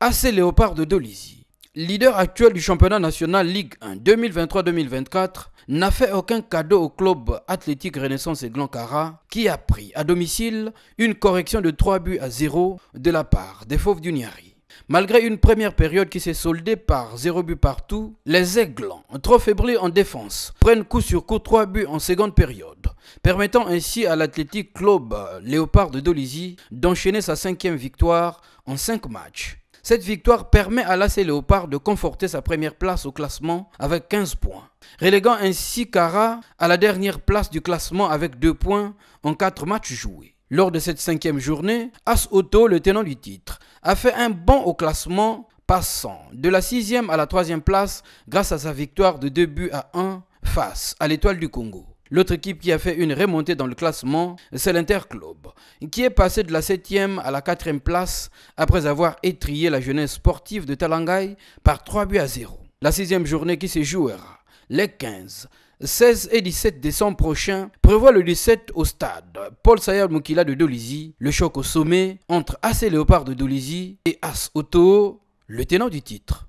AC Léopard de Dolisie, leader actuel du championnat national Ligue 1 2023-2024, n'a fait aucun cadeau au club athlétique Renaissance et Glancara, qui a pris à domicile une correction de 3 buts à 0 de la part des Fauves du Niari. Malgré une première période qui s'est soldée par 0 but partout, les Aiglans, trop fébriles en défense, prennent coup sur coup 3 buts en seconde période, permettant ainsi à l'athlétique Club Léopard de Dolisie d'enchaîner sa cinquième victoire en 5 matchs. Cette victoire permet à l'AC Léopard de conforter sa première place au classement avec 15 points, reléguant ainsi Cara à la dernière place du classement avec 2 points en 4 matchs joués. Lors de cette cinquième journée, As Auto, le tenant du titre, a fait un bond au classement passant de la sixième à la troisième place grâce à sa victoire de 2 buts à 1 face à l'étoile du Congo. L'autre équipe qui a fait une remontée dans le classement, c'est l'Interclub, qui est passé de la 7e à la 4e place après avoir étrié la jeunesse sportive de Talangai par 3 buts à 0. La sixième journée qui se jouera les 15, 16 et 17 décembre prochains prévoit le 17 au stade Paul Sayer Mukila de Dolizy, le choc au sommet entre AC Léopard de Dolizy et As Auto, le tenant du titre.